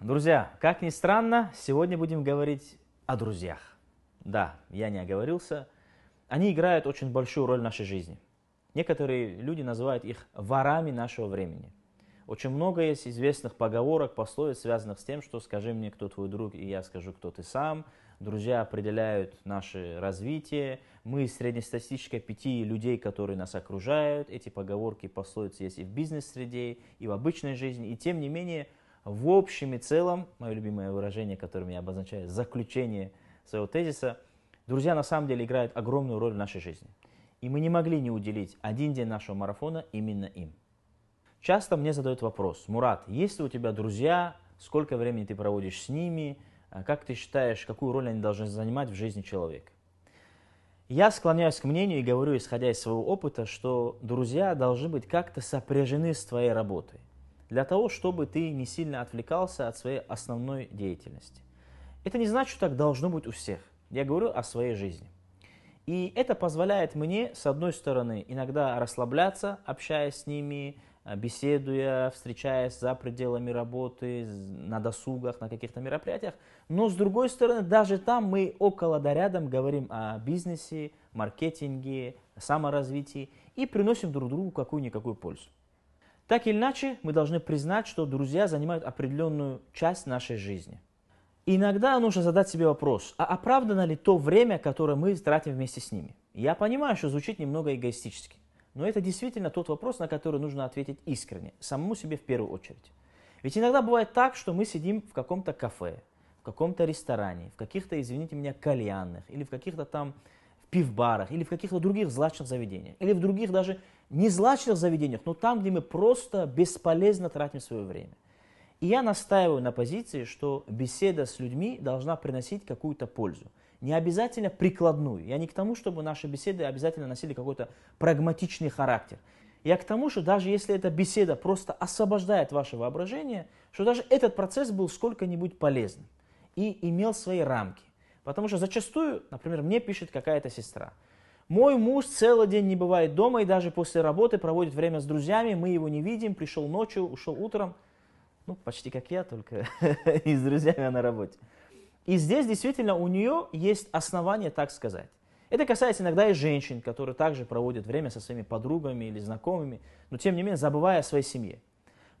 друзья, как ни странно, сегодня будем говорить о друзьях. Да, я не оговорился. Они играют очень большую роль в нашей жизни. Некоторые люди называют их ворами нашего времени. Очень много есть известных поговорок, пословиц, связанных с тем, что «скажи мне, кто твой друг, и я скажу, кто ты сам». Друзья определяют наше развитие. Мы среднестатистическая пяти людей, которые нас окружают. Эти поговорки, пословицы есть и в бизнес-среде, и в обычной жизни. И тем не менее – в общем и целом, мое любимое выражение, которым я обозначаю заключение своего тезиса, друзья на самом деле играют огромную роль в нашей жизни. И мы не могли не уделить один день нашего марафона именно им. Часто мне задают вопрос, Мурат, есть ли у тебя друзья, сколько времени ты проводишь с ними, а как ты считаешь, какую роль они должны занимать в жизни человека? Я склоняюсь к мнению и говорю, исходя из своего опыта, что друзья должны быть как-то сопряжены с твоей работой для того, чтобы ты не сильно отвлекался от своей основной деятельности. Это не значит, что так должно быть у всех. Я говорю о своей жизни. И это позволяет мне, с одной стороны, иногда расслабляться, общаясь с ними, э, беседуя, встречаясь за пределами работы, на досугах, на каких-то мероприятиях. Но с другой стороны, даже там мы около да рядом говорим о бизнесе, маркетинге, саморазвитии и приносим друг другу какую-никакую пользу. Так или иначе, мы должны признать, что друзья занимают определенную часть нашей жизни. Иногда нужно задать себе вопрос, а оправдано ли то время, которое мы тратим вместе с ними? Я понимаю, что звучит немного эгоистически, но это действительно тот вопрос, на который нужно ответить искренне, самому себе в первую очередь. Ведь иногда бывает так, что мы сидим в каком-то кафе, в каком-то ресторане, в каких-то, извините меня, кальянных или в каких-то там пивбарах или в каких-то других злачных заведениях, или в других даже не злачных заведениях, но там, где мы просто бесполезно тратим свое время. И я настаиваю на позиции, что беседа с людьми должна приносить какую-то пользу. Не обязательно прикладную. Я не к тому, чтобы наши беседы обязательно носили какой-то прагматичный характер. Я к тому, что даже если эта беседа просто освобождает ваше воображение, что даже этот процесс был сколько-нибудь полезным и имел свои рамки. Потому что зачастую, например, мне пишет какая-то сестра. Мой муж целый день не бывает дома и даже после работы проводит время с друзьями, мы его не видим, пришел ночью, ушел утром. Ну, почти как я, только и с друзьями на работе. И здесь действительно у нее есть основания так сказать. Это касается иногда и женщин, которые также проводят время со своими подругами или знакомыми, но тем не менее забывая о своей семье.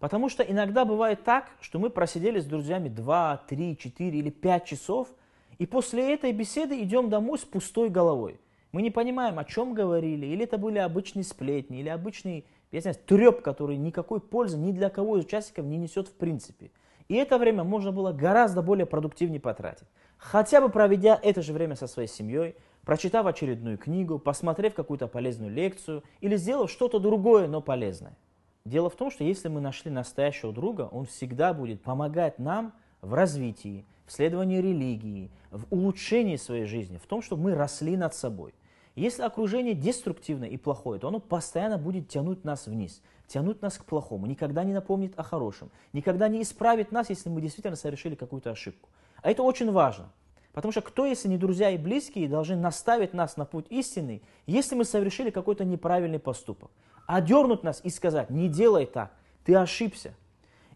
Потому что иногда бывает так, что мы просидели с друзьями 2, 3, 4 или 5 часов – и после этой беседы идем домой с пустой головой. Мы не понимаем, о чем говорили, или это были обычные сплетни, или обычный, я не знаю, треп, который никакой пользы ни для кого из участников не несет в принципе. И это время можно было гораздо более продуктивнее потратить. Хотя бы проведя это же время со своей семьей, прочитав очередную книгу, посмотрев какую-то полезную лекцию или сделав что-то другое, но полезное. Дело в том, что если мы нашли настоящего друга, он всегда будет помогать нам в развитии, в следовании религии, в улучшении своей жизни, в том, чтобы мы росли над собой. Если окружение деструктивное и плохое, то оно постоянно будет тянуть нас вниз, тянуть нас к плохому, никогда не напомнит о хорошем, никогда не исправит нас, если мы действительно совершили какую-то ошибку. А это очень важно. Потому что кто, если не друзья и близкие, должны наставить нас на путь истинный, если мы совершили какой-то неправильный поступок? Одернуть нас и сказать, не делай так, ты ошибся,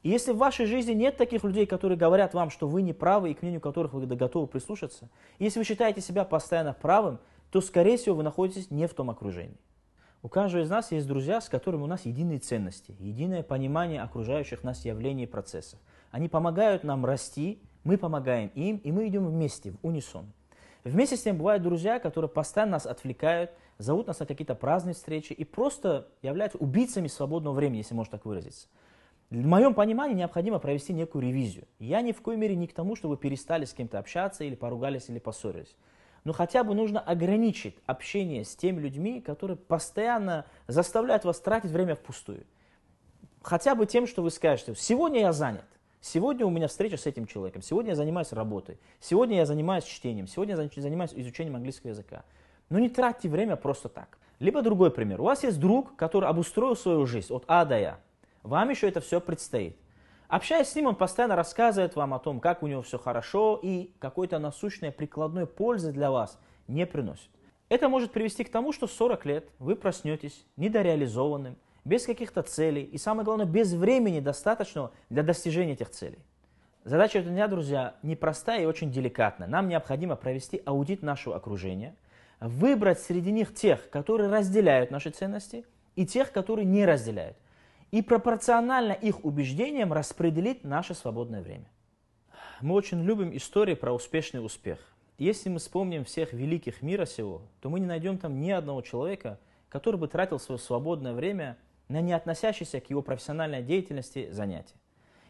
и если в вашей жизни нет таких людей, которые говорят вам, что вы не правы и к мнению которых вы готовы прислушаться, если вы считаете себя постоянно правым, то, скорее всего, вы находитесь не в том окружении. У каждого из нас есть друзья, с которыми у нас единые ценности, единое понимание окружающих нас явлений и процессов. Они помогают нам расти, мы помогаем им, и мы идем вместе, в унисон. Вместе с тем бывают друзья, которые постоянно нас отвлекают, зовут нас на какие-то праздные встречи и просто являются убийцами свободного времени, если можно так выразиться в моем понимании необходимо провести некую ревизию. Я ни в коей мере не к тому, чтобы перестали с кем-то общаться или поругались или поссорились. Но хотя бы нужно ограничить общение с теми людьми, которые постоянно заставляют вас тратить время впустую. Хотя бы тем, что вы скажете, сегодня я занят, сегодня у меня встреча с этим человеком, сегодня я занимаюсь работой, сегодня я занимаюсь чтением, сегодня я занимаюсь изучением английского языка. Но не тратьте время просто так. Либо другой пример. У вас есть друг, который обустроил свою жизнь от А до Я. Вам еще это все предстоит. Общаясь с ним, он постоянно рассказывает вам о том, как у него все хорошо и какой-то насущной прикладной пользы для вас не приносит. Это может привести к тому, что 40 лет вы проснетесь недореализованным, без каких-то целей и, самое главное, без времени достаточного для достижения этих целей. Задача этого дня, друзья, непростая и очень деликатная. Нам необходимо провести аудит нашего окружения, выбрать среди них тех, которые разделяют наши ценности, и тех, которые не разделяют и пропорционально их убеждениям распределить наше свободное время. Мы очень любим истории про успешный успех. Если мы вспомним всех великих мира сего, то мы не найдем там ни одного человека, который бы тратил свое свободное время на не относящиеся к его профессиональной деятельности занятия.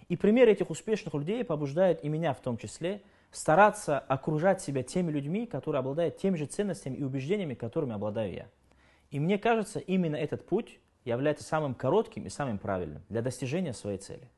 И пример этих успешных людей побуждает и меня в том числе стараться окружать себя теми людьми, которые обладают теми же ценностями и убеждениями, которыми обладаю я. И мне кажется, именно этот путь является самым коротким и самым правильным для достижения своей цели.